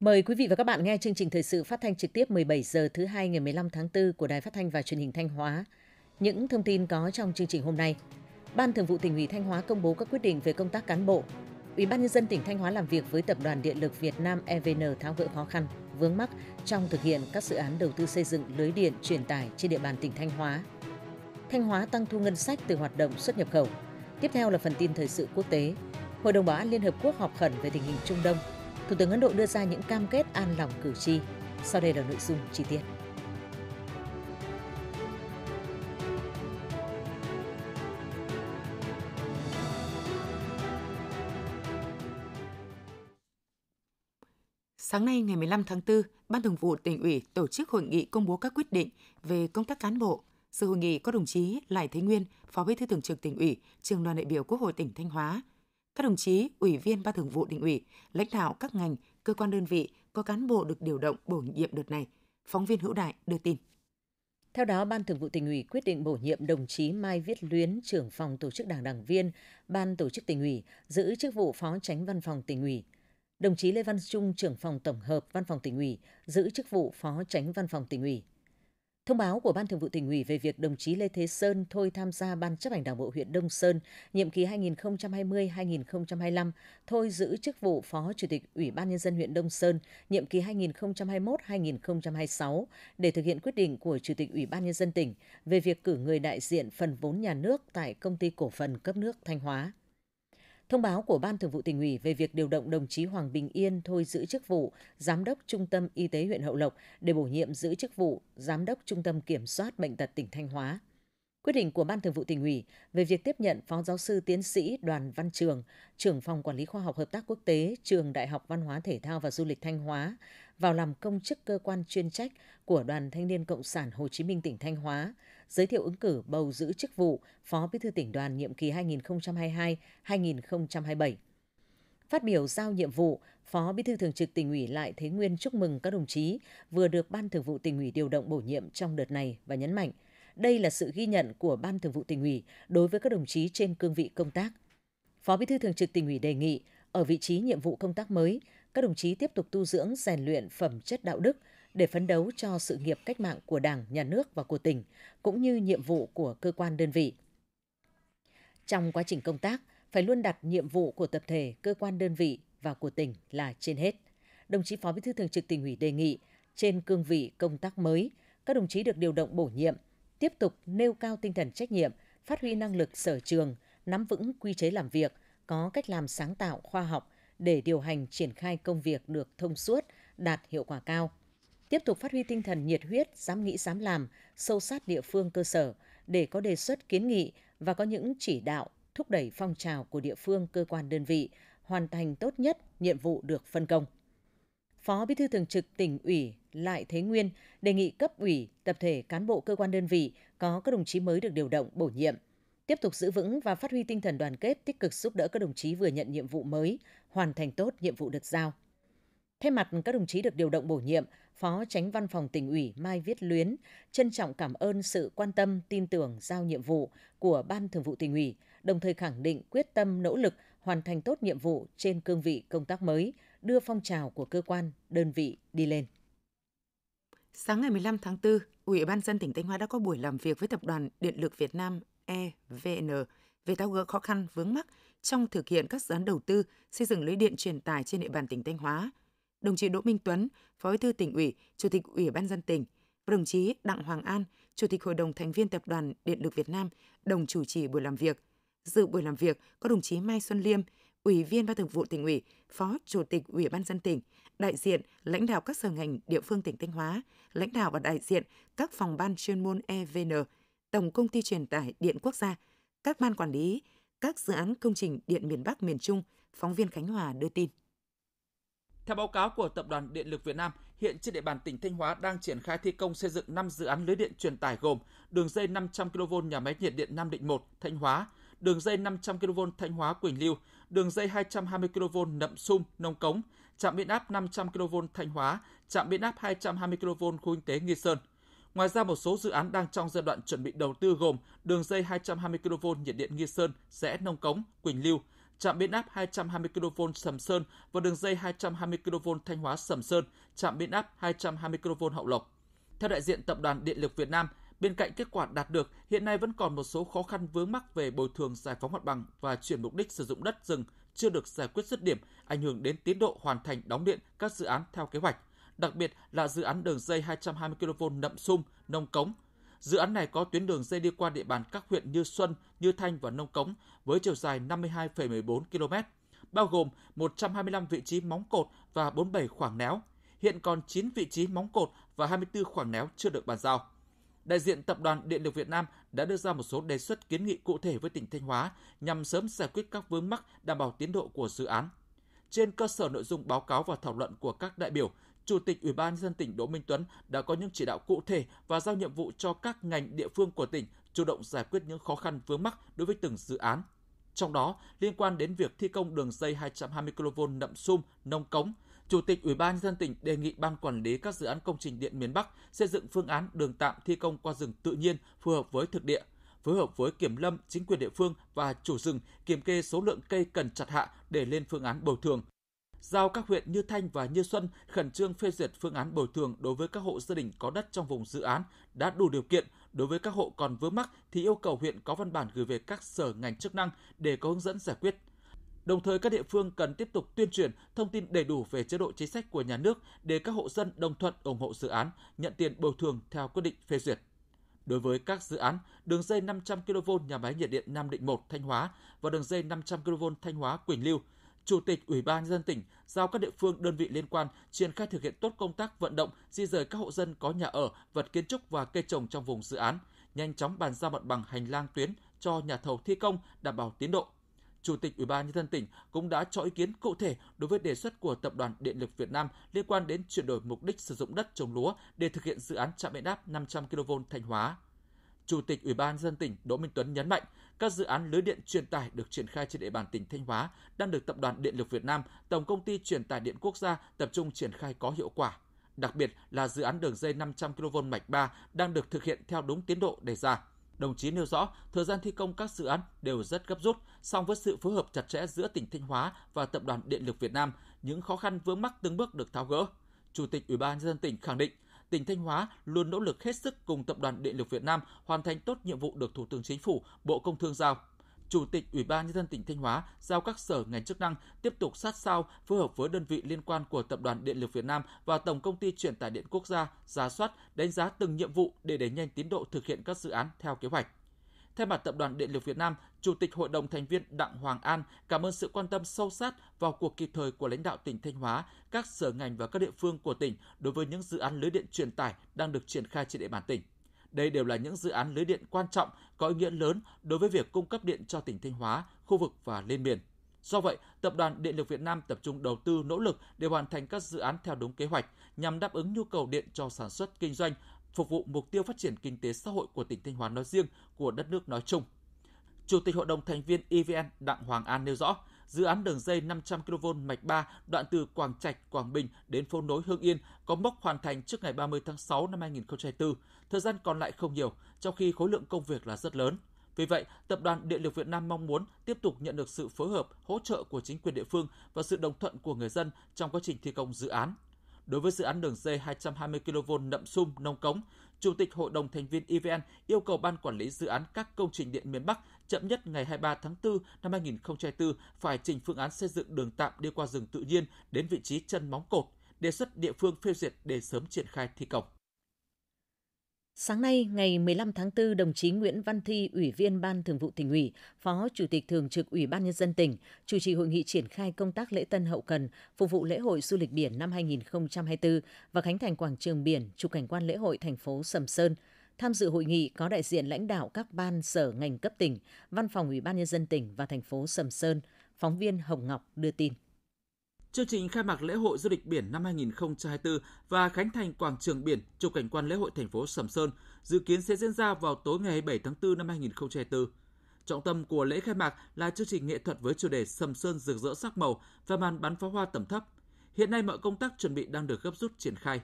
Mời quý vị và các bạn nghe chương trình thời sự phát thanh trực tiếp 17 giờ thứ hai ngày 15 tháng 4 của Đài Phát thanh và Truyền hình Thanh Hóa. Những thông tin có trong chương trình hôm nay. Ban Thường vụ tỉnh ủy Thanh Hóa công bố các quyết định về công tác cán bộ. Ủy ban nhân dân tỉnh Thanh Hóa làm việc với Tập đoàn Điện lực Việt Nam EVN tháo gỡ khó khăn, vướng mắc trong thực hiện các dự án đầu tư xây dựng lưới điện truyền tải trên địa bàn tỉnh Thanh Hóa. Thanh Hóa tăng thu ngân sách từ hoạt động xuất nhập khẩu. Tiếp theo là phần tin thời sự quốc tế. Hội đồng Bảo an Liên Hợp Quốc họp khẩn về tình hình Trung Đông Thủ tướng Ấn Độ đưa ra những cam kết an lòng cử tri. Sau đây là nội dung chi tiết. Sáng nay ngày 15 tháng 4, Ban Thường vụ tỉnh ủy tổ chức hội nghị công bố các quyết định về công tác cán bộ. Sự hội nghị có đồng chí Lại Thế Nguyên, Phó Bí thư Thường trực tỉnh ủy, Trường đoàn đại biểu Quốc hội tỉnh Thanh Hóa, các đồng chí, ủy viên Ban Thường vụ Tỉnh ủy, lãnh đạo các ngành, cơ quan đơn vị có cán bộ được điều động bổ nhiệm đợt này. Phóng viên Hữu Đại đưa tin. Theo đó, Ban Thường vụ Tỉnh ủy quyết định bổ nhiệm đồng chí Mai Viết Luyến, trưởng phòng tổ chức Đảng đảng viên, Ban Tổ chức Tỉnh ủy, giữ chức vụ Phó Tránh Văn phòng Tỉnh ủy. Đồng chí Lê Văn Trung, trưởng phòng tổng hợp Văn phòng Tỉnh ủy, giữ chức vụ Phó Tránh Văn phòng Tỉnh ủy. Thông báo của Ban Thường vụ tỉnh ủy về việc đồng chí Lê Thế Sơn thôi tham gia Ban chấp hành Đảng bộ huyện Đông Sơn, nhiệm kỳ 2020-2025, thôi giữ chức vụ Phó Chủ tịch Ủy ban Nhân dân huyện Đông Sơn, nhiệm kỳ 2021-2026, để thực hiện quyết định của Chủ tịch Ủy ban Nhân dân tỉnh về việc cử người đại diện phần vốn nhà nước tại Công ty Cổ phần Cấp nước Thanh Hóa. Thông báo của Ban Thường vụ tỉnh ủy về việc điều động đồng chí Hoàng Bình Yên thôi giữ chức vụ Giám đốc Trung tâm Y tế huyện Hậu Lộc để bổ nhiệm giữ chức vụ Giám đốc Trung tâm Kiểm soát Bệnh tật tỉnh Thanh Hóa. Quyết định của Ban Thường vụ tỉnh ủy về việc tiếp nhận Phó Giáo sư Tiến sĩ Đoàn Văn Trường, trưởng phòng Quản lý Khoa học Hợp tác Quốc tế, Trường Đại học Văn hóa Thể thao và Du lịch Thanh Hóa, vào làm công chức cơ quan chuyên trách của Đoàn Thanh niên Cộng sản Hồ Chí Minh tỉnh Thanh Hóa, giới thiệu ứng cử bầu giữ chức vụ Phó Bí thư tỉnh đoàn nhiệm kỳ 2022-2027. Phát biểu giao nhiệm vụ, Phó Bí thư Thường trực tỉnh ủy Lại Thế Nguyên chúc mừng các đồng chí vừa được Ban Thường vụ tỉnh ủy điều động bổ nhiệm trong đợt này và nhấn mạnh, đây là sự ghi nhận của Ban Thường vụ tỉnh ủy đối với các đồng chí trên cương vị công tác. Phó Bí thư Thường trực tỉnh ủy đề nghị, ở vị trí nhiệm vụ công tác mới, các đồng chí tiếp tục tu dưỡng rèn luyện phẩm chất đạo đức, để phấn đấu cho sự nghiệp cách mạng của Đảng, Nhà nước và của tỉnh, cũng như nhiệm vụ của cơ quan đơn vị. Trong quá trình công tác, phải luôn đặt nhiệm vụ của tập thể, cơ quan đơn vị và của tỉnh là trên hết. Đồng chí Phó Bí thư Thường trực tỉnh ủy đề nghị trên cương vị công tác mới, các đồng chí được điều động bổ nhiệm, tiếp tục nêu cao tinh thần trách nhiệm, phát huy năng lực sở trường, nắm vững quy chế làm việc, có cách làm sáng tạo khoa học để điều hành triển khai công việc được thông suốt, đạt hiệu quả cao tiếp tục phát huy tinh thần nhiệt huyết, dám nghĩ dám làm, sâu sát địa phương cơ sở để có đề xuất kiến nghị và có những chỉ đạo thúc đẩy phong trào của địa phương cơ quan đơn vị hoàn thành tốt nhất nhiệm vụ được phân công. Phó Bí thư Thường trực tỉnh ủy Lại Thế Nguyên đề nghị cấp ủy, tập thể cán bộ cơ quan đơn vị có các đồng chí mới được điều động bổ nhiệm, tiếp tục giữ vững và phát huy tinh thần đoàn kết tích cực giúp đỡ các đồng chí vừa nhận nhiệm vụ mới, hoàn thành tốt nhiệm vụ được giao. Thay mặt các đồng chí được điều động bổ nhiệm, Phó Tránh Văn phòng tỉnh ủy Mai Viết Luyến trân trọng cảm ơn sự quan tâm, tin tưởng giao nhiệm vụ của Ban Thường vụ tỉnh ủy, đồng thời khẳng định quyết tâm nỗ lực hoàn thành tốt nhiệm vụ trên cương vị công tác mới, đưa phong trào của cơ quan, đơn vị đi lên. Sáng ngày 15 tháng 4, Ủy ban dân tỉnh Thanh Hóa đã có buổi làm việc với Tập đoàn Điện lực Việt Nam EVN về tháo gỡ khó khăn vướng mắc trong thực hiện các dự án đầu tư xây dựng lưới điện truyền tải trên địa bàn tỉnh Thanh Hóa đồng chí Đỗ Minh Tuấn, Phó Bí thư tỉnh ủy, Chủ tịch Ủy ban dân tỉnh, và đồng chí Đặng Hoàng An, Chủ tịch Hội đồng thành viên Tập đoàn Điện lực Việt Nam, đồng chủ trì buổi làm việc. Dự buổi làm việc có đồng chí Mai Xuân Liêm, Ủy viên Ban Thường vụ tỉnh ủy, Phó Chủ tịch Ủy ban dân tỉnh, đại diện lãnh đạo các sở ngành địa phương tỉnh Thanh Hóa, lãnh đạo và đại diện các phòng ban chuyên môn EVN, Tổng công ty truyền tải điện quốc gia, các ban quản lý, các dự án công trình điện miền Bắc miền Trung, phóng viên Khánh Hòa đưa tin. Theo báo cáo của Tập đoàn Điện lực Việt Nam, hiện trên địa bàn tỉnh Thanh Hóa đang triển khai thi công xây dựng 5 dự án lưới điện truyền tải gồm đường dây 500 kV nhà máy nhiệt điện Nam Định 1, Thanh Hóa, đường dây 500 kV Thanh Hóa Quỳnh Lưu, đường dây 220 kV Nậm Sum, Nông Cống, trạm biến áp 500 kV Thanh Hóa, trạm biến áp 220 kV khu kinh tế Nghi Sơn. Ngoài ra một số dự án đang trong giai đoạn chuẩn bị đầu tư gồm đường dây 220 kV nhiệt điện Nghi Sơn, rẽ Nông Cống, Quỳnh Lưu, trạm biến áp 220 kV Sầm Sơn và đường dây 220 kV Thanh Hóa Sầm Sơn, trạm biến áp 220 kV Hậu Lộc. Theo đại diện Tập đoàn Điện lực Việt Nam, bên cạnh kết quả đạt được, hiện nay vẫn còn một số khó khăn vướng mắc về bồi thường giải phóng mặt bằng và chuyển mục đích sử dụng đất rừng chưa được giải quyết dứt điểm, ảnh hưởng đến tiến độ hoàn thành đóng điện các dự án theo kế hoạch, đặc biệt là dự án đường dây 220 kV Nậm Sum, Nông Cống, Dự án này có tuyến đường dây đi qua địa bàn các huyện Như Xuân, Như Thanh và Nông Cống với chiều dài 52,14 km, bao gồm 125 vị trí móng cột và 47 khoảng néo. Hiện còn 9 vị trí móng cột và 24 khoảng néo chưa được bàn giao. Đại diện Tập đoàn Điện lực Việt Nam đã đưa ra một số đề xuất kiến nghị cụ thể với tỉnh Thanh Hóa nhằm sớm giải quyết các vướng mắc đảm bảo tiến độ của dự án. Trên cơ sở nội dung báo cáo và thảo luận của các đại biểu, Chủ tịch Ủy ban dân tỉnh Đỗ Minh Tuấn đã có những chỉ đạo cụ thể và giao nhiệm vụ cho các ngành địa phương của tỉnh chủ động giải quyết những khó khăn vướng mắc đối với từng dự án. Trong đó, liên quan đến việc thi công đường dây 220 kV nậm sum, nông cống, Chủ tịch Ủy ban dân tỉnh đề nghị Ban Quản lý các dự án công trình điện miền Bắc xây dựng phương án đường tạm thi công qua rừng tự nhiên phù hợp với thực địa, phối hợp với kiểm lâm, chính quyền địa phương và chủ rừng kiểm kê số lượng cây cần chặt hạ để lên phương án bồi thường, giao các huyện Như Thanh và Như Xuân khẩn trương phê duyệt phương án bồi thường đối với các hộ gia đình có đất trong vùng dự án đã đủ điều kiện. Đối với các hộ còn vướng mắc thì yêu cầu huyện có văn bản gửi về các sở ngành chức năng để có hướng dẫn giải quyết. Đồng thời các địa phương cần tiếp tục tuyên truyền thông tin đầy đủ về chế độ chính sách của nhà nước để các hộ dân đồng thuận ủng hộ dự án, nhận tiền bồi thường theo quyết định phê duyệt. Đối với các dự án đường dây 500 kV nhà máy nhiệt điện Nam Định 1 Thanh Hóa và đường dây 500 kV Thanh Hóa Quỳnh Lưu, Chủ tịch Ủy ban dân tỉnh giao các địa phương đơn vị liên quan triển khai thực hiện tốt công tác vận động di rời các hộ dân có nhà ở, vật kiến trúc và cây trồng trong vùng dự án, nhanh chóng bàn giao mặt bằng hành lang tuyến cho nhà thầu thi công đảm bảo tiến độ. Chủ tịch Ủy ban nhân dân tỉnh cũng đã cho ý kiến cụ thể đối với đề xuất của Tập đoàn Điện lực Việt Nam liên quan đến chuyển đổi mục đích sử dụng đất trồng lúa để thực hiện dự án trạm biến áp 500 kV Thanh Hóa. Chủ tịch Ủy ban dân tỉnh Đỗ Minh Tuấn nhấn mạnh, các dự án lưới điện truyền tải được triển khai trên địa bàn tỉnh Thanh Hóa đang được Tập đoàn Điện lực Việt Nam, Tổng công ty Truyền tải điện quốc gia tập trung triển khai có hiệu quả. Đặc biệt là dự án đường dây 500 kV mạch 3 đang được thực hiện theo đúng tiến độ đề ra. Đồng chí nêu rõ, thời gian thi công các dự án đều rất gấp rút, song với sự phối hợp chặt chẽ giữa tỉnh Thanh Hóa và Tập đoàn Điện lực Việt Nam, những khó khăn vướng mắc từng bước được tháo gỡ. Chủ tịch Ủy ban dân tỉnh khẳng định tỉnh Thanh Hóa luôn nỗ lực hết sức cùng Tập đoàn Điện lực Việt Nam hoàn thành tốt nhiệm vụ được Thủ tướng Chính phủ, Bộ Công Thương giao. Chủ tịch Ủy ban nhân dân tỉnh Thanh Hóa giao các sở ngành chức năng tiếp tục sát sao phối hợp với đơn vị liên quan của Tập đoàn Điện lực Việt Nam và Tổng công ty Truyền tải điện quốc gia, ra soát, đánh giá từng nhiệm vụ để đẩy nhanh tiến độ thực hiện các dự án theo kế hoạch. Thay mặt Tập đoàn Điện lực Việt Nam, Chủ tịch Hội đồng thành viên Đặng Hoàng An cảm ơn sự quan tâm sâu sát vào cuộc kịp thời của lãnh đạo tỉnh Thanh Hóa, các sở ngành và các địa phương của tỉnh đối với những dự án lưới điện truyền tải đang được triển khai trên địa bàn tỉnh. Đây đều là những dự án lưới điện quan trọng có ý nghĩa lớn đối với việc cung cấp điện cho tỉnh Thanh Hóa, khu vực và lên miền. Do vậy, Tập đoàn Điện lực Việt Nam tập trung đầu tư nỗ lực để hoàn thành các dự án theo đúng kế hoạch nhằm đáp ứng nhu cầu điện cho sản xuất kinh doanh, phục vụ mục tiêu phát triển kinh tế xã hội của tỉnh Thanh Hóa nói riêng, của đất nước nói chung. Chủ tịch Hội đồng thành viên EVN Đặng Hoàng An nêu rõ, dự án đường dây 500 kV mạch 3 đoạn từ Quảng Trạch, Quảng Bình đến phố nối Hương Yên có mốc hoàn thành trước ngày 30 tháng 6 năm 2024. Thời gian còn lại không nhiều, trong khi khối lượng công việc là rất lớn. Vì vậy, Tập đoàn Điện lực Việt Nam mong muốn tiếp tục nhận được sự phối hợp, hỗ trợ của chính quyền địa phương và sự đồng thuận của người dân trong quá trình thi công dự án. Đối với dự án đường dây 220 kV nậm sum nông cống, Chủ tịch Hội đồng thành viên EVN yêu cầu Ban quản lý dự án các công trình điện miền Bắc chậm nhất ngày 23 tháng 4 năm 2024 phải trình phương án xây dựng đường tạm đi qua rừng tự nhiên đến vị trí chân móng cột, đề xuất địa phương phê duyệt để sớm triển khai thi công. Sáng nay, ngày 15 tháng 4, đồng chí Nguyễn Văn Thi, Ủy viên Ban Thường vụ Tỉnh ủy, Phó Chủ tịch Thường trực Ủy ban Nhân dân tỉnh, chủ trì hội nghị triển khai công tác lễ tân hậu cần, phục vụ lễ hội du lịch biển năm 2024 và khánh thành quảng trường biển, trục cảnh quan lễ hội thành phố Sầm Sơn. Tham dự hội nghị có đại diện lãnh đạo các ban sở ngành cấp tỉnh, văn phòng Ủy ban Nhân dân tỉnh và thành phố Sầm Sơn. Phóng viên Hồng Ngọc đưa tin. Chương trình khai mạc lễ hội du lịch biển năm 2024 và khánh thành quảng trường biển trục cảnh quan lễ hội thành phố Sầm Sơn dự kiến sẽ diễn ra vào tối ngày 7 tháng 4 năm 2024. Trọng tâm của lễ khai mạc là chương trình nghệ thuật với chủ đề Sầm Sơn rực rỡ sắc màu và màn bắn pháo hoa tầm thấp. Hiện nay mọi công tác chuẩn bị đang được gấp rút triển khai.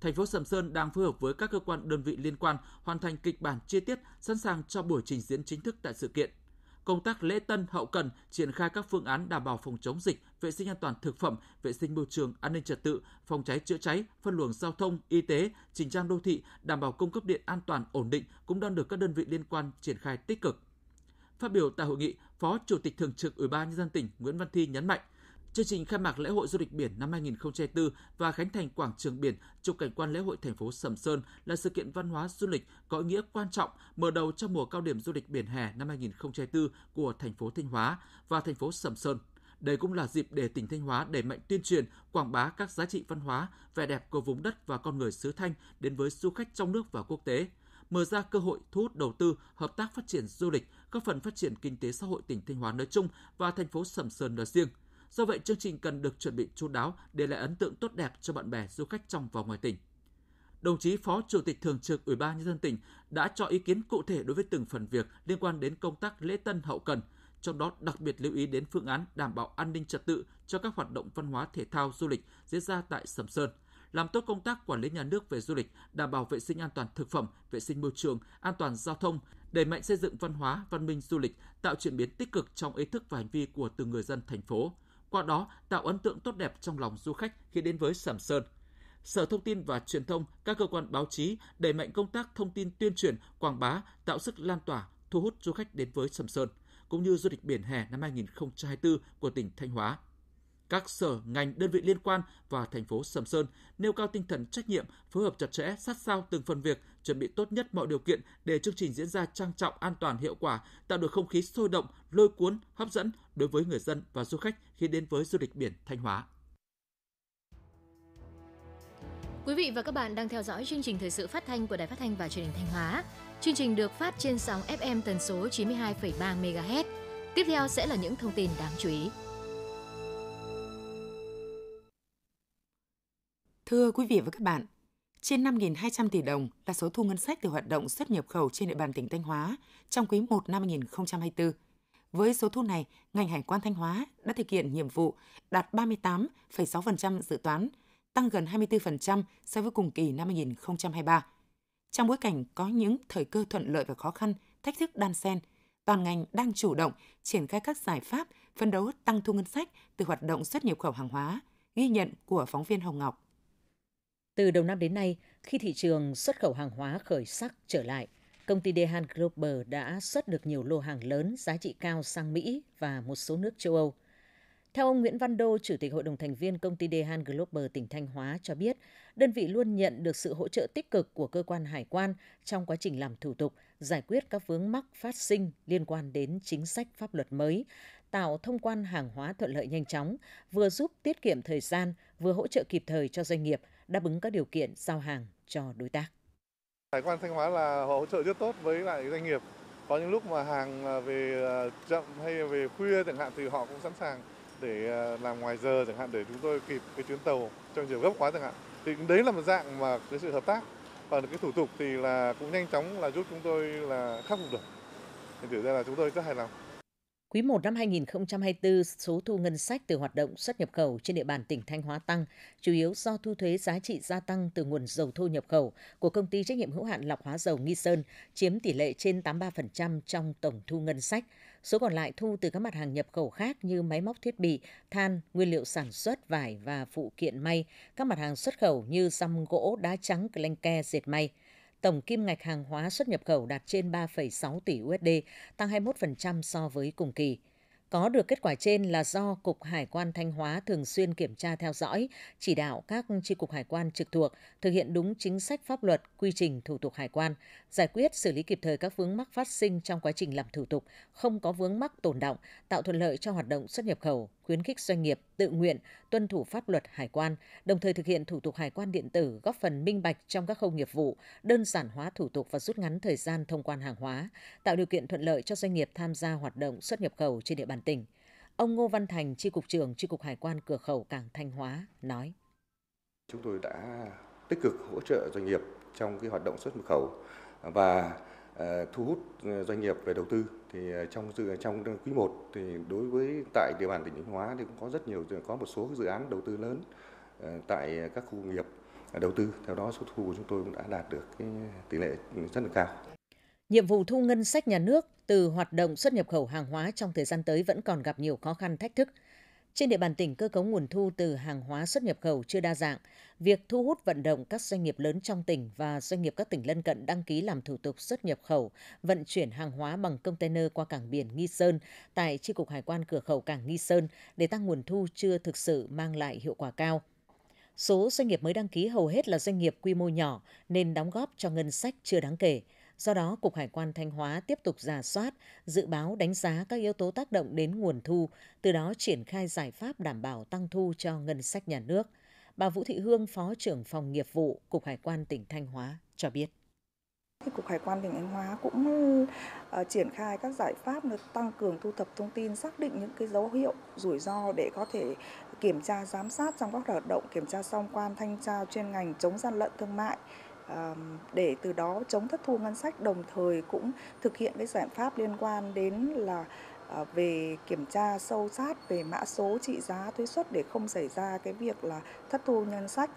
Thành phố Sầm Sơn đang phối hợp với các cơ quan đơn vị liên quan hoàn thành kịch bản chi tiết sẵn sàng cho buổi trình diễn chính thức tại sự kiện công tác lễ tân hậu cần triển khai các phương án đảm bảo phòng chống dịch, vệ sinh an toàn thực phẩm, vệ sinh môi trường, an ninh trật tự, phòng cháy chữa cháy, phân luồng giao thông, y tế, chỉnh trang đô thị, đảm bảo cung cấp điện an toàn ổn định cũng đang được các đơn vị liên quan triển khai tích cực. Phát biểu tại hội nghị, Phó Chủ tịch Thường trực Ủy ban nhân dân tỉnh Nguyễn Văn Thi nhấn mạnh, Chương trình khai mạc lễ hội du lịch biển năm 2024 và khánh thành quảng trường biển trục cảnh quan lễ hội thành phố Sầm Sơn là sự kiện văn hóa du lịch có ý nghĩa quan trọng mở đầu cho mùa cao điểm du lịch biển hè năm 2024 của thành phố Thanh Hóa và thành phố Sầm Sơn. Đây cũng là dịp để tỉnh Thanh Hóa đẩy mạnh tuyên truyền, quảng bá các giá trị văn hóa, vẻ đẹp của vùng đất và con người xứ Thanh đến với du khách trong nước và quốc tế mở ra cơ hội thu hút đầu tư, hợp tác phát triển du lịch, góp phần phát triển kinh tế xã hội tỉnh Thanh Hóa nói chung và thành phố Sầm Sơn nói riêng – Do vậy, chương trình cần được chuẩn bị chú đáo để lại ấn tượng tốt đẹp cho bạn bè du khách trong và ngoài tỉnh. Đồng chí Phó Chủ tịch Thường trực Ủy ban Nhân dân tỉnh đã cho ý kiến cụ thể đối với từng phần việc liên quan đến công tác lễ tân hậu cần, trong đó đặc biệt lưu ý đến phương án đảm bảo an ninh trật tự cho các hoạt động văn hóa thể thao du lịch diễn ra tại Sầm Sơn, làm tốt công tác quản lý nhà nước về du lịch, đảm bảo vệ sinh an toàn thực phẩm, vệ sinh môi trường, an toàn giao thông, đẩy mạnh xây dựng văn hóa, văn minh du lịch, tạo chuyển biến tích cực trong ý thức và hành vi của từng người dân thành phố qua đó tạo ấn tượng tốt đẹp trong lòng du khách khi đến với Sầm Sơn. Sở Thông tin và Truyền thông, các cơ quan báo chí đẩy mạnh công tác thông tin tuyên truyền, quảng bá, tạo sức lan tỏa, thu hút du khách đến với Sầm Sơn, cũng như du lịch biển hè năm 2024 của tỉnh Thanh Hóa. Các sở, ngành, đơn vị liên quan và thành phố Sầm Sơn nêu cao tinh thần trách nhiệm, phối hợp chặt chẽ, sát sao từng phần việc, chuẩn bị tốt nhất mọi điều kiện để chương trình diễn ra trang trọng, an toàn, hiệu quả, tạo được không khí sôi động, lôi cuốn, hấp dẫn đối với người dân và du khách khi đến với du lịch biển Thanh Hóa. Quý vị và các bạn đang theo dõi chương trình thời sự phát thanh của Đài Phát thanh và Truyền hình Thanh Hóa. Chương trình được phát trên sóng FM tần số 92,3 MHz. Tiếp theo sẽ là những thông tin đáng chú ý. Thưa quý vị và các bạn, trên 5.200 tỷ đồng là số thu ngân sách từ hoạt động xuất nhập khẩu trên địa bàn tỉnh Thanh Hóa trong quý 1 năm 2024. Với số thu này, ngành hải quan Thanh Hóa đã thực hiện nhiệm vụ đạt 38,6% dự toán, tăng gần 24% so với cùng kỳ năm 2023. Trong bối cảnh có những thời cơ thuận lợi và khó khăn, thách thức đan xen, toàn ngành đang chủ động triển khai các giải pháp phân đấu tăng thu ngân sách từ hoạt động xuất nhập khẩu hàng hóa, ghi nhận của phóng viên Hồng Ngọc. Từ đầu năm đến nay, khi thị trường xuất khẩu hàng hóa khởi sắc trở lại, Công ty Dehan Global đã xuất được nhiều lô hàng lớn giá trị cao sang Mỹ và một số nước châu Âu. Theo ông Nguyễn Văn Đô, Chủ tịch Hội đồng thành viên công ty Dehan Global tỉnh Thanh Hóa cho biết, đơn vị luôn nhận được sự hỗ trợ tích cực của cơ quan hải quan trong quá trình làm thủ tục, giải quyết các vướng mắc phát sinh liên quan đến chính sách pháp luật mới, tạo thông quan hàng hóa thuận lợi nhanh chóng, vừa giúp tiết kiệm thời gian, vừa hỗ trợ kịp thời cho doanh nghiệp, đáp ứng các điều kiện giao hàng cho đối tác. Hải quan Thanh Hóa là họ hỗ trợ rất tốt với lại doanh nghiệp. Có những lúc mà hàng à, về à, chậm hay về khuya chẳng hạn thì họ cũng sẵn sàng để à, làm ngoài giờ chẳng hạn để chúng tôi kịp cái chuyến tàu trong chiều gấp quá chẳng hạn. Thì đấy là một dạng mà cái sự hợp tác. Còn cái thủ tục thì là cũng nhanh chóng là giúp chúng tôi là khắc phục được. Thì thực ra là chúng tôi rất hài lòng. Quý 1 năm 2024, số thu ngân sách từ hoạt động xuất nhập khẩu trên địa bàn tỉnh Thanh Hóa tăng, chủ yếu do thu thuế giá trị gia tăng từ nguồn dầu thô nhập khẩu của công ty trách nhiệm hữu hạn lọc hóa dầu Nghi Sơn, chiếm tỷ lệ trên 83% trong tổng thu ngân sách. Số còn lại thu từ các mặt hàng nhập khẩu khác như máy móc thiết bị, than, nguyên liệu sản xuất, vải và phụ kiện may, các mặt hàng xuất khẩu như xăm gỗ, đá trắng, clenke, dệt may – tổng kim ngạch hàng hóa xuất nhập khẩu đạt trên 3,6 tỷ USD, tăng 21% so với cùng kỳ. Có được kết quả trên là do Cục Hải quan Thanh Hóa thường xuyên kiểm tra theo dõi, chỉ đạo các chi cục hải quan trực thuộc thực hiện đúng chính sách pháp luật, quy trình thủ tục hải quan, giải quyết xử lý kịp thời các vướng mắc phát sinh trong quá trình làm thủ tục, không có vướng mắc tồn động, tạo thuận lợi cho hoạt động xuất nhập khẩu, khuyến khích doanh nghiệp tự nguyện tuân thủ pháp luật hải quan, đồng thời thực hiện thủ tục hải quan điện tử góp phần minh bạch trong các khâu nghiệp vụ, đơn giản hóa thủ tục và rút ngắn thời gian thông quan hàng hóa, tạo điều kiện thuận lợi cho doanh nghiệp tham gia hoạt động xuất nhập khẩu trên địa bàn tỉnh. Ông Ngô Văn Thành, tri cục trưởng tri cục hải quan cửa khẩu cảng Thanh Hóa nói: Chúng tôi đã tích cực hỗ trợ doanh nghiệp trong cái hoạt động xuất nhập khẩu và ờ, thu hút ờ, doanh nghiệp về đầu tư thì ờ, trong dự trong quý 1 thì đối với tại địa bàn tỉnh Thanh Hóa thì cũng có rất nhiều có một số dự án đầu tư lớn tại các khu công nghiệp đầu tư theo đó số thu của chúng tôi cũng đã đạt được cái tỷ lệ rất là cao Nhiệm vụ thu ngân sách nhà nước từ hoạt động xuất nhập khẩu hàng hóa trong thời gian tới vẫn còn gặp nhiều khó khăn thách thức. Trên địa bàn tỉnh cơ cấu nguồn thu từ hàng hóa xuất nhập khẩu chưa đa dạng, việc thu hút vận động các doanh nghiệp lớn trong tỉnh và doanh nghiệp các tỉnh lân cận đăng ký làm thủ tục xuất nhập khẩu, vận chuyển hàng hóa bằng container qua cảng biển Nghi Sơn tại chi cục hải quan cửa khẩu cảng Nghi Sơn để tăng nguồn thu chưa thực sự mang lại hiệu quả cao. Số doanh nghiệp mới đăng ký hầu hết là doanh nghiệp quy mô nhỏ nên đóng góp cho ngân sách chưa đáng kể – Do đó, Cục Hải quan Thanh Hóa tiếp tục giả soát, dự báo đánh giá các yếu tố tác động đến nguồn thu, từ đó triển khai giải pháp đảm bảo tăng thu cho ngân sách nhà nước. Bà Vũ Thị Hương, Phó trưởng phòng nghiệp vụ Cục Hải quan tỉnh Thanh Hóa cho biết. Cục Hải quan tỉnh Thanh Hóa cũng ờ, triển khai các giải pháp được tăng cường thu thập thông tin, xác định những cái dấu hiệu rủi ro để có thể kiểm tra giám sát trong các hoạt động kiểm tra song quan thanh tra chuyên ngành chống gian lận thương mại, để từ đó chống thất thu ngân sách đồng thời cũng thực hiện cái giải pháp liên quan đến là ờ, về kiểm tra sâu sát về mã số trị giá thuế xuất để không xảy ra cái việc là thất thu ngân sách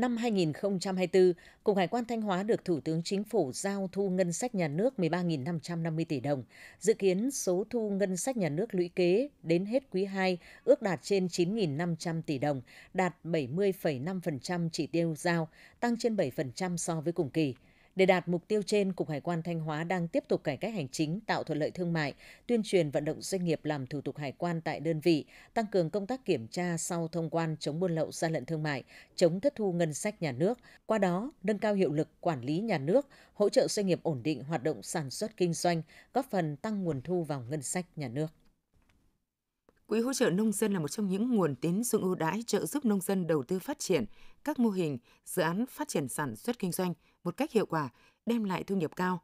Năm 2024, Cục Hải quan Thanh Hóa được Thủ tướng Chính phủ giao thu ngân sách nhà nước 13.550 tỷ đồng. Dự kiến số thu ngân sách nhà nước lũy kế đến hết quý 2 ước đạt trên 9.500 tỷ đồng, đạt 70,5% chỉ tiêu giao, tăng trên 7% so với cùng kỳ. Để đạt mục tiêu trên, Cục Hải quan Thanh Hóa đang tiếp tục cải cách hành chính, tạo thuận lợi thương mại, tuyên truyền vận động doanh nghiệp làm thủ tục hải quan tại đơn vị, tăng cường công tác kiểm tra sau thông quan chống buôn lậu gian lận thương mại, chống thất thu ngân sách nhà nước, qua đó nâng cao hiệu lực quản lý nhà nước, hỗ trợ doanh nghiệp ổn định hoạt động sản xuất kinh doanh, góp phần tăng nguồn thu vào ngân sách nhà nước. Quỹ hỗ trợ nông dân là một trong những nguồn tín dụng ưu đãi trợ giúp nông dân đầu tư phát triển các mô hình, dự án phát triển sản xuất kinh doanh một cách hiệu quả, đem lại thu nhập cao.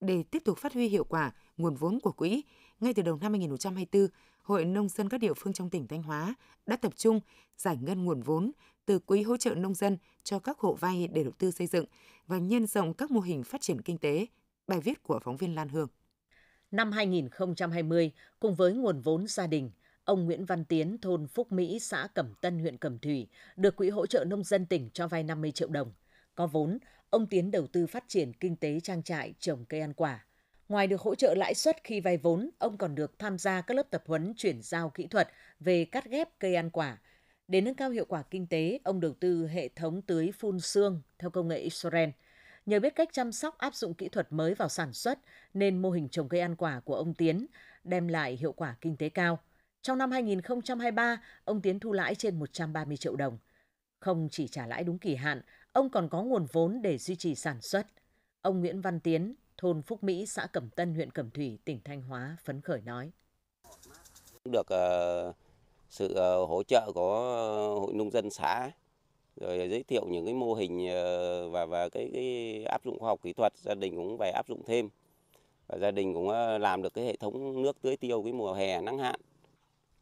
Để tiếp tục phát huy hiệu quả nguồn vốn của quỹ, ngay từ đầu năm 2024, Hội Nông dân các địa phương trong tỉnh Thanh Hóa đã tập trung giải ngân nguồn vốn từ quỹ hỗ trợ nông dân cho các hộ vay để đầu tư xây dựng và nhân rộng các mô hình phát triển kinh tế. Bài viết của phóng viên Lan Hương. Năm 2020, cùng với nguồn vốn gia đình, ông Nguyễn Văn Tiến, thôn Phúc Mỹ, xã Cẩm Tân, huyện Cẩm Thủy, được Quỹ hỗ trợ nông dân tỉnh cho vay 50 triệu đồng. Có vốn, Ông Tiến đầu tư phát triển kinh tế trang trại trồng cây ăn quả. Ngoài được hỗ trợ lãi suất khi vay vốn, ông còn được tham gia các lớp tập huấn chuyển giao kỹ thuật về cắt ghép cây ăn quả. Để nâng cao hiệu quả kinh tế, ông đầu tư hệ thống tưới phun xương theo công nghệ Israel. Nhờ biết cách chăm sóc áp dụng kỹ thuật mới vào sản xuất nên mô hình trồng cây ăn quả của ông Tiến đem lại hiệu quả kinh tế cao. Trong năm 2023, ông Tiến thu lãi trên 130 triệu đồng. Không chỉ trả lãi đúng kỳ hạn, ông còn có nguồn vốn để duy trì sản xuất. Ông Nguyễn Văn Tiến, thôn Phúc Mỹ, xã Cẩm Tân, huyện Cẩm Thủy, tỉnh Thanh Hóa phấn khởi nói. Được uh, sự uh, hỗ trợ của hội nông dân xã rồi giới thiệu những cái mô hình uh, và và cái, cái áp dụng khoa học kỹ thuật gia đình cũng về áp dụng thêm và gia đình cũng làm được cái hệ thống nước tưới tiêu cái mùa hè nắng hạn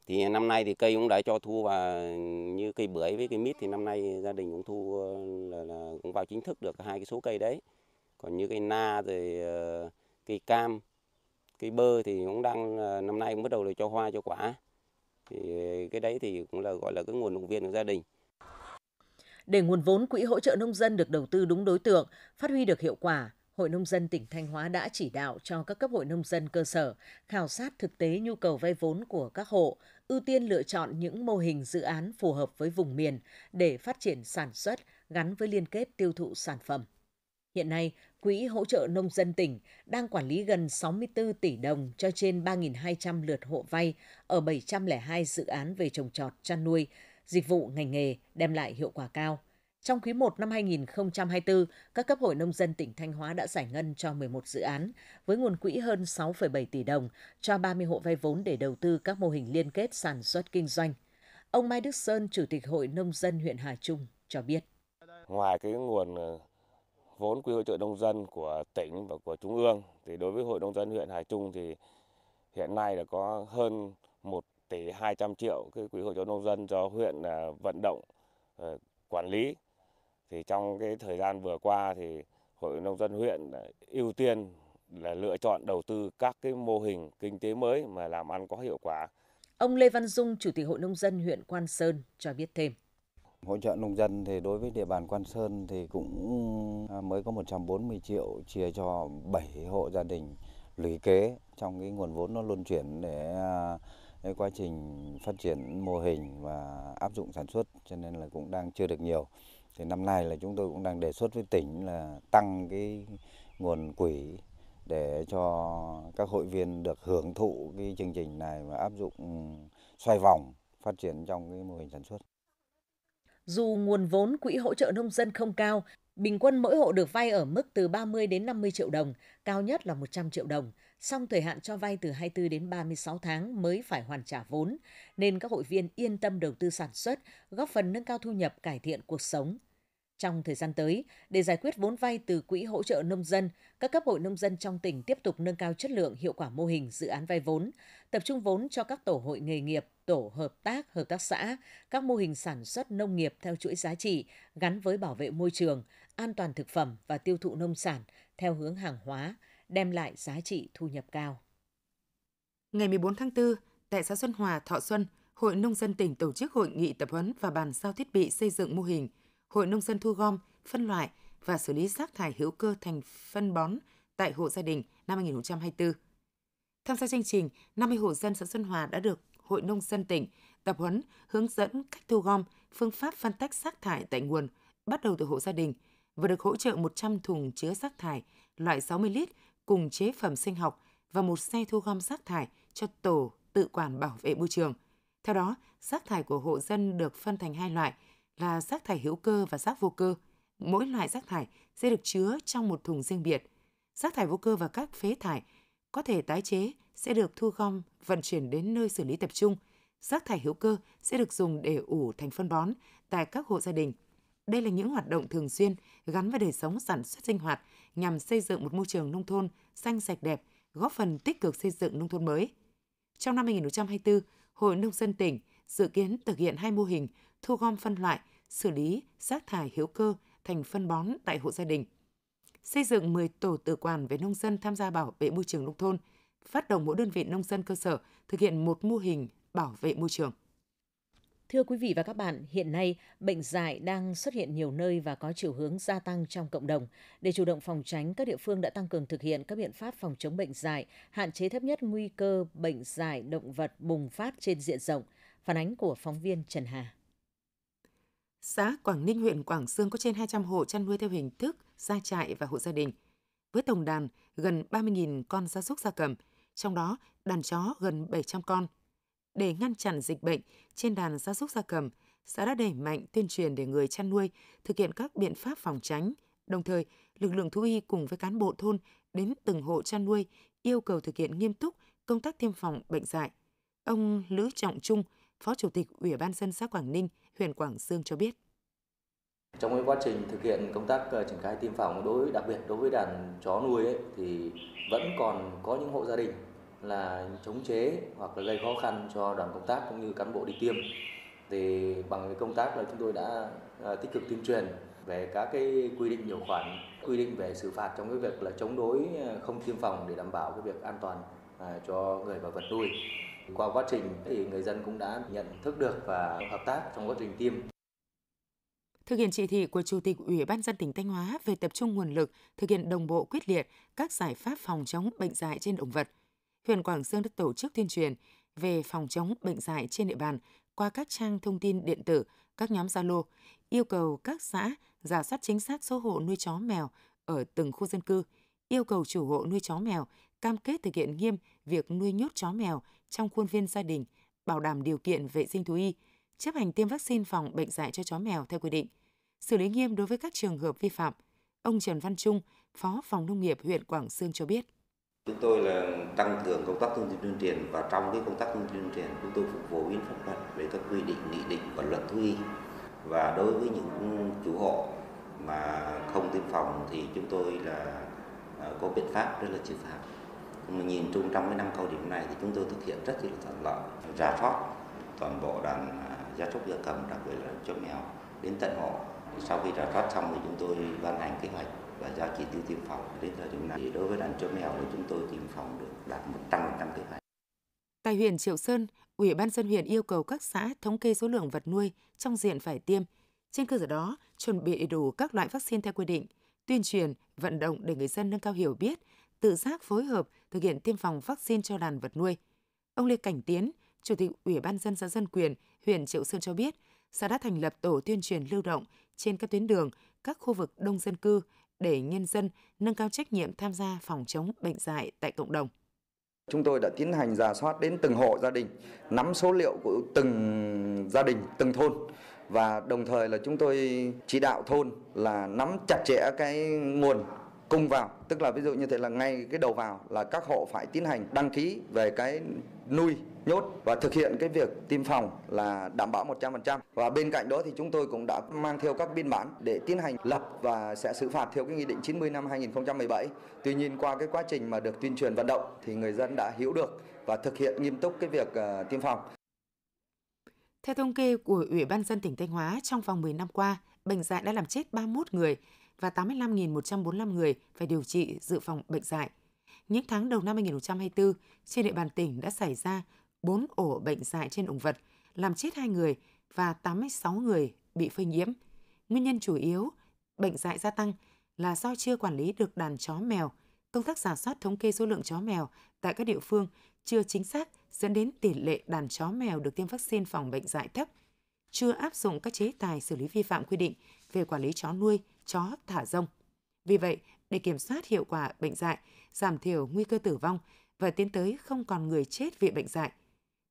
thì năm nay thì cây cũng đã cho thu và như cây bưởi với cây mít thì năm nay gia đình cũng thu ờ, là, là cũng vào chính thức được hai cái số cây đấy còn như cây na rồi ờ, cây cam cây bơ thì cũng đang ờ, năm nay cũng bắt đầu là cho hoa cho quả thì cái đấy thì cũng là gọi là cái nguồn động viên của gia đình để nguồn vốn quỹ hỗ trợ nông dân được đầu tư đúng đối tượng, phát huy được hiệu quả, Hội Nông dân tỉnh Thanh Hóa đã chỉ đạo cho các cấp hội nông dân cơ sở khảo sát thực tế nhu cầu vay vốn của các hộ, ưu tiên lựa chọn những mô hình dự án phù hợp với vùng miền để phát triển sản xuất gắn với liên kết tiêu thụ sản phẩm. Hiện nay, Quỹ hỗ trợ nông dân tỉnh đang quản lý gần 64 tỷ đồng cho trên 3.200 lượt hộ vay ở 702 dự án về trồng trọt, chăn nuôi, dịch vụ ngành nghề đem lại hiệu quả cao. Trong quý 1 năm 2024, các cấp hội nông dân tỉnh Thanh Hóa đã giải ngân cho 11 dự án với nguồn quỹ hơn 6,7 tỷ đồng cho 30 hộ vay vốn để đầu tư các mô hình liên kết sản xuất kinh doanh. Ông Mai Đức Sơn, Chủ tịch Hội Nông dân huyện Hà Trung cho biết. Ngoài cái nguồn ờ, vốn quỹ hỗ trợ nông dân của tỉnh và của trung ương thì đối với hội nông dân huyện Hải Trung thì hiện nay là có hơn 1 tỷ 200 triệu cái quỹ hỗ trợ nông dân do huyện ờ, vận động ờ, quản lý thì trong cái thời gian vừa qua thì hội nông dân huyện ưu tiên là lựa chọn đầu tư các cái mô hình kinh tế mới mà làm ăn có hiệu quả. Ông Lê Văn Dung, Chủ tịch Hội Nông dân huyện Quan Sơn cho biết thêm. Hỗ trợ nông dân thì đối với địa bàn Quan Sơn thì cũng à, mới có 140 triệu chia cho 7 hộ gia đình lũy kế trong cái nguồn vốn nó luân chuyển để à, cái quá trình phát triển mô hình và áp dụng sản xuất cho nên là cũng đang chưa được nhiều. Thì năm nay là chúng tôi cũng đang đề xuất với tỉnh là tăng cái nguồn quỹ để cho các hội viên được hưởng thụ cái chương trình này và áp dụng xoay vòng phát triển trong cái mô hình sản xuất. Dù nguồn vốn quỹ hỗ trợ nông dân không cao, bình quân mỗi hộ được vay ở mức từ 30 đến 50 triệu đồng, cao nhất là 100 triệu đồng, song thời hạn cho vay từ 24 đến 36 tháng mới phải hoàn trả vốn, nên các hội viên yên tâm đầu tư sản xuất, góp phần nâng cao thu nhập, cải thiện cuộc sống trong thời gian tới, để giải quyết vốn vay từ Quỹ hỗ trợ nông dân, các cấp hội nông dân trong tỉnh tiếp tục nâng cao chất lượng hiệu quả mô hình dự án vay vốn, tập trung vốn cho các tổ hội nghề nghiệp, tổ hợp tác, hợp tác xã, các mô hình sản xuất nông nghiệp theo chuỗi giá trị gắn với bảo vệ môi trường, an toàn thực phẩm và tiêu thụ nông sản theo hướng hàng hóa, đem lại giá trị thu nhập cao. Ngày 14 tháng 4, tại xã Xuân Hòa, Thọ Xuân, Hội Nông dân tỉnh tổ chức hội nghị tập huấn và bàn giao thiết bị xây dựng mô hình – Hội Nông dân thu gom, phân loại và xử lý rác thải hữu cơ thành phân bón tại hộ gia đình năm 2024. Tham gia chương trình, 50 hộ dân xã Xuân Hòa đã được Hội Nông dân tỉnh tập huấn hướng dẫn cách thu gom, phương pháp phân tách rác thải tại nguồn, bắt đầu từ hộ gia đình và được hỗ trợ 100 thùng chứa rác thải loại 60 lít cùng chế phẩm sinh học và một xe thu gom rác thải cho tổ tự quản bảo vệ môi trường. Theo đó, rác thải của hộ dân được phân thành hai loại – là rác thải hữu cơ và rác vô cơ. Mỗi loại rác thải sẽ được chứa trong một thùng riêng biệt. Rác thải vô cơ và các phế thải có thể tái chế sẽ được thu gom, vận chuyển đến nơi xử lý tập trung. Rác thải hữu cơ sẽ được dùng để ủ thành phân bón tại các hộ gia đình. Đây là những hoạt động thường xuyên gắn với đời sống sản xuất sinh hoạt nhằm xây dựng một môi trường nông thôn xanh sạch đẹp, góp phần tích cực xây dựng nông thôn mới. Trong năm 2024, Hội Nông dân tỉnh dự kiến thực hiện hai mô hình thu gom phân loại, xử lý rác thải hữu cơ thành phân bón tại hộ gia đình. Xây dựng 10 tổ tự quản về nông dân tham gia bảo vệ môi trường nông thôn, phát động mỗi đơn vị nông dân cơ sở thực hiện một mô hình bảo vệ môi trường. Thưa quý vị và các bạn, hiện nay bệnh dại đang xuất hiện nhiều nơi và có chiều hướng gia tăng trong cộng đồng. Để chủ động phòng tránh, các địa phương đã tăng cường thực hiện các biện pháp phòng chống bệnh dại, hạn chế thấp nhất nguy cơ bệnh dại động vật bùng phát trên diện rộng – Phản ánh của phóng viên Trần Hà. Xã Quảng Ninh, huyện Quảng Sương có trên 200 hộ chăn nuôi theo hình thức gia trại và hộ gia đình. Với tổng đàn gần 30.000 con gia súc gia cầm, trong đó đàn chó gần 700 con. Để ngăn chặn dịch bệnh trên đàn gia súc gia cầm, xã đã đẩy mạnh tuyên truyền để người chăn nuôi thực hiện các biện pháp phòng tránh. Đồng thời, lực lượng thú y cùng với cán bộ thôn đến từng hộ chăn nuôi yêu cầu thực hiện nghiêm túc công tác tiêm phòng bệnh dại. Ông Lữ Trọng Trung, Phó Chủ tịch Ủy ban dân xã Quảng Ninh, huyện Quảng Sương cho biết. Trong cái quá trình thực hiện công tác ờ, triển khai tiêm phòng đối đặc biệt đối với đàn chó nuôi ấy, thì vẫn còn có những hộ gia đình là chống chế hoặc là gây khó khăn cho đoàn công tác cũng như cán bộ đi tiêm. Thì bằng cái công tác là chúng tôi đã ờ, tích cực tuyên truyền về các cái quy định điều khoản, quy định về xử phạt trong cái việc là chống đối ờ, không tiêm phòng để đảm bảo cái việc an toàn cho người và vật nuôi. Qua quá trình thì người dân cũng đã nhận thức được và hợp tác trong quá trình tiêm. Thực hiện chỉ thị của Chủ tịch Ủy ban dân tỉnh Thanh Hóa về tập trung nguồn lực thực hiện đồng bộ quyết liệt các giải pháp phòng chống bệnh dạy trên động vật, huyện Quảng Dương đã tổ chức tuyên truyền về phòng chống bệnh dạy trên địa bàn qua các trang thông tin điện tử, các nhóm Zalo, yêu cầu các xã giả soát chính xác số hộ nuôi chó mèo ở từng khu dân cư, yêu cầu chủ hộ nuôi chó mèo cam kết thực hiện nghiêm việc nuôi nhốt chó mèo trong khuôn viên gia đình, bảo đảm điều kiện vệ sinh thú y, chấp hành tiêm vaccine phòng bệnh dạy cho chó mèo theo quy định, xử lý nghiêm đối với các trường hợp vi phạm. Ông Trần Văn Trung, Phó Phòng Nông nghiệp huyện Quảng Sương cho biết. Chúng tôi là tăng cường công tác thông tin tuyên truyền và trong cái công tác thông tin tuyên truyền chúng tôi phục vụ viên pháp luật về các quy định, nghị định và luật thú y. Và đối với những chủ hộ mà không tiêm phòng thì chúng tôi là à, có biện pháp rất là trừng phạt nhìn chung trong cái năm cao điểm này thì chúng tôi thực hiện rất là thuận lợi ra soát toàn bộ đàn à, gia súc gia cầm đặc biệt là chó mèo đến tận hộ sau khi ra soát xong thì chúng tôi ban hành kế hoạch và giao chỉ tiêu tiêm phòng đến thời điểm này đối với đàn chó mèo của chúng tôi tiêm phòng được đạt một trăm 100% kế hoạch Tại huyện Triệu Sơn, Ủy ban dân huyện yêu cầu các xã thống kê số lượng vật nuôi trong diện phải tiêm. Trên cơ sở đó, chuẩn bị đủ các loại vaccine theo quy định, tuyên truyền, vận động để người dân nâng cao hiểu biết, tự giác phối hợp thực hiện tiêm phòng vaccine cho đàn vật nuôi. Ông Lê Cảnh Tiến, Chủ tịch Ủy ban dân xã Dân Quyền, huyện Triệu Sơn cho biết, xã đã thành lập tổ tuyên truyền lưu động trên các tuyến đường, các khu vực đông dân cư để nhân dân nâng cao trách nhiệm tham gia phòng chống bệnh dạy tại cộng đồng. Chúng tôi đã tiến hành giả soát đến từng hộ gia đình, nắm số liệu của từng gia đình, từng thôn và đồng thời là chúng tôi chỉ đạo thôn là nắm chặt chẽ cái nguồn cùng vào tức là ví dụ như thế là ngay cái đầu vào là các hộ phải tiến hành đăng ký về cái nuôi nhốt và thực hiện cái việc tiêm phòng là đảm bảo 100% và bên cạnh đó thì chúng tôi cũng đã mang theo các biên bản để tiến hành lập và sẽ xử phạt theo cái nghị định 90 năm 2017. Tuy nhiên qua cái quá trình mà được tuyên truyền vận động thì người dân đã hiểu được và thực hiện nghiêm túc cái việc uh, tiêm phòng. Theo thống kê của Ủy ban dân tỉnh Thanh Hóa, trong vòng 10 năm qua, bệnh dạy đã làm chết 31 người, và 85.145 người phải điều trị dự phòng bệnh dại. Những tháng đầu năm 2024, trên địa bàn tỉnh đã xảy ra 4 ổ bệnh dại trên ủng vật, làm chết 2 người và 86 người bị phơi nhiễm. Nguyên nhân chủ yếu bệnh dại gia tăng là do chưa quản lý được đàn chó mèo, công tác giả soát thống kê số lượng chó mèo tại các địa phương chưa chính xác dẫn đến tỷ lệ đàn chó mèo được tiêm vaccine phòng bệnh dại thấp, chưa áp dụng các chế tài xử lý vi phạm quy định về quản lý chó nuôi, chó thả rông. Vì vậy, để kiểm soát hiệu quả bệnh dạy, giảm thiểu nguy cơ tử vong và tiến tới không còn người chết vì bệnh dạy,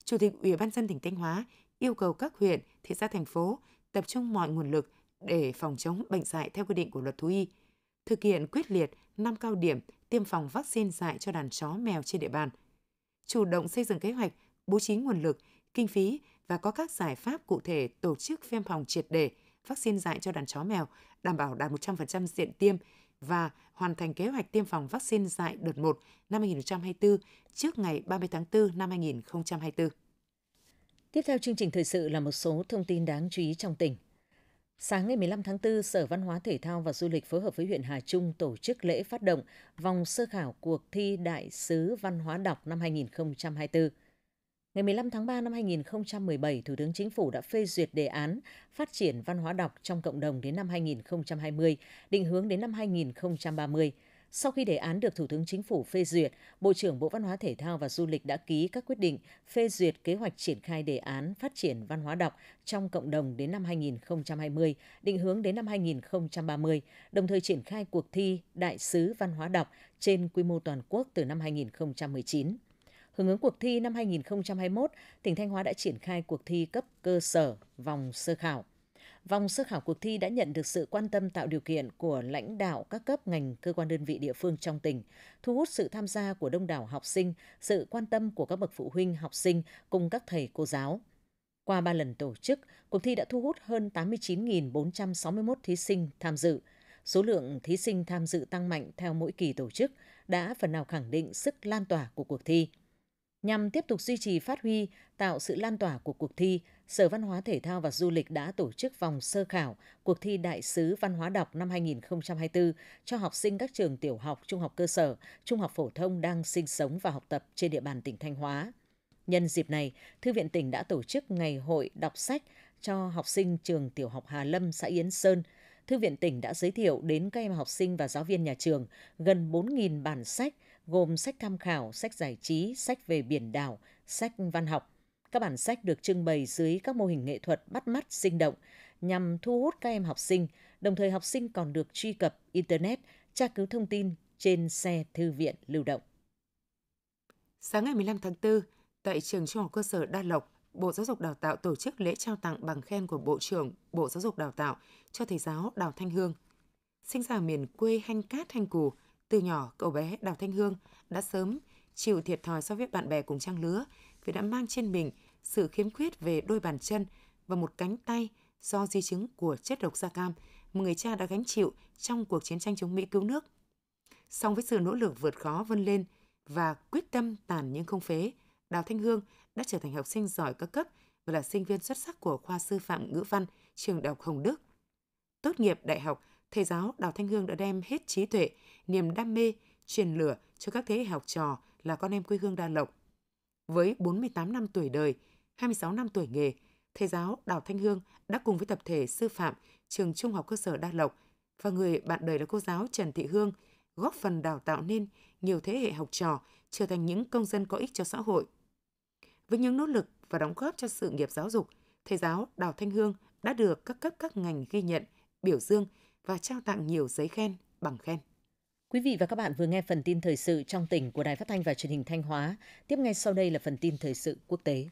Chủ tịch Ủy ban dân tỉnh Thanh Hóa yêu cầu các huyện, thị xã thành phố tập trung mọi nguồn lực để phòng chống bệnh dạy theo quy định của luật thú y, thực hiện quyết liệt năm cao điểm tiêm phòng vaccine dạy cho đàn chó mèo trên địa bàn, chủ động xây dựng kế hoạch, bố trí nguồn lực, kinh phí và có các giải pháp cụ thể tổ chức phêm phòng triệt đề – vaccine dạy cho đàn chó mèo, đảm bảo đạt 100% diện tiêm và hoàn thành kế hoạch tiêm phòng vaccine dạy đợt 1 năm 2024 trước ngày 30 tháng 4 năm 2024. Tiếp theo chương trình thời sự là một số thông tin đáng chú ý trong tỉnh. Sáng ngày 15 tháng 4, Sở Văn hóa Thể thao và Du lịch phối hợp với huyện Hà Trung tổ chức lễ phát động vòng sơ khảo cuộc thi Đại sứ Văn hóa đọc năm 2024. Ngày 15 tháng 3 năm 2017, Thủ tướng Chính phủ đã phê duyệt đề án phát triển văn hóa đọc trong cộng đồng đến năm 2020, định hướng đến năm 2030. Sau khi đề án được Thủ tướng Chính phủ phê duyệt, Bộ trưởng Bộ Văn hóa Thể thao và Du lịch đã ký các quyết định phê duyệt kế hoạch triển khai đề án phát triển văn hóa đọc trong cộng đồng đến năm 2020, định hướng đến năm 2030, đồng thời triển khai cuộc thi Đại sứ Văn hóa đọc trên quy mô toàn quốc từ năm 2019. Hưởng ứng cuộc thi năm 2021, tỉnh Thanh Hóa đã triển khai cuộc thi cấp cơ sở vòng sơ khảo. Vòng sơ khảo cuộc thi đã nhận được sự quan tâm tạo điều kiện của lãnh đạo các cấp ngành cơ quan đơn vị địa phương trong tỉnh, thu hút sự tham gia của đông đảo học sinh, sự quan tâm của các bậc phụ huynh học sinh cùng các thầy cô giáo. Qua 3 lần tổ chức, cuộc thi đã thu hút hơn 89.461 thí sinh tham dự. Số lượng thí sinh tham dự tăng mạnh theo mỗi kỳ tổ chức đã phần nào khẳng định sức lan tỏa của cuộc thi. Nhằm tiếp tục duy trì phát huy, tạo sự lan tỏa của cuộc thi, Sở Văn hóa Thể thao và Du lịch đã tổ chức vòng sơ khảo cuộc thi Đại sứ Văn hóa đọc năm 2024 cho học sinh các trường tiểu học, trung học cơ sở, trung học phổ thông đang sinh sống và học tập trên địa bàn tỉnh Thanh Hóa. Nhân dịp này, Thư viện tỉnh đã tổ chức ngày hội đọc sách cho học sinh trường tiểu học Hà Lâm, xã Yến Sơn. Thư viện tỉnh đã giới thiệu đến các em học sinh và giáo viên nhà trường gần 4.000 bản sách – gồm sách tham khảo, sách giải trí, sách về biển đảo, sách văn học. Các bản sách được trưng bày dưới các mô hình nghệ thuật bắt mắt sinh động nhằm thu hút các em học sinh, đồng thời học sinh còn được truy cập internet, tra cứu thông tin trên xe thư viện lưu động. Sáng ngày 15 tháng 4, tại trường Trung học cơ sở Đa Lộc, Bộ Giáo dục Đào tạo tổ chức lễ trao tặng bằng khen của Bộ trưởng Bộ Giáo dục Đào tạo cho thầy giáo Đào Thanh Hương. Sinh ra miền quê Hanh Cát Hanh Cù, từ nhỏ, cậu bé Đào Thanh Hương đã sớm chịu thiệt thòi so với bạn bè cùng trang lứa vì đã mang trên mình sự khiếm khuyết về đôi bàn chân và một cánh tay do di chứng của chất độc da cam mà người cha đã gánh chịu trong cuộc chiến tranh chống Mỹ cứu nước. Song với sự nỗ lực vượt khó vươn lên và quyết tâm tàn nhưng không phế, Đào Thanh Hương đã trở thành học sinh giỏi các cấp và là sinh viên xuất sắc của khoa sư phạm ngữ văn trường Đại học Hồng Đức. Tốt nghiệp đại học thầy giáo Đào Thanh Hương đã đem hết trí tuệ, niềm đam mê, truyền lửa cho các thế hệ học trò là con em quê hương Đa Lộc. Với 48 năm tuổi đời, 26 năm tuổi nghề, thầy giáo Đào Thanh Hương đã cùng với tập thể sư phạm trường Trung học cơ sở Đa Lộc và người bạn đời là cô giáo Trần Thị Hương góp phần đào tạo nên nhiều thế hệ học trò trở thành những công dân có ích cho xã hội. Với những nỗ lực và đóng góp cho sự nghiệp giáo dục, thầy giáo Đào Thanh Hương đã được các cấp các ngành ghi nhận, biểu dương và trao tặng nhiều giấy khen, bằng khen. Quý vị và các bạn vừa nghe phần tin thời sự trong tỉnh của Đài Phát thanh và Truyền hình Thanh Hóa. Tiếp ngay sau đây là phần tin thời sự quốc tế.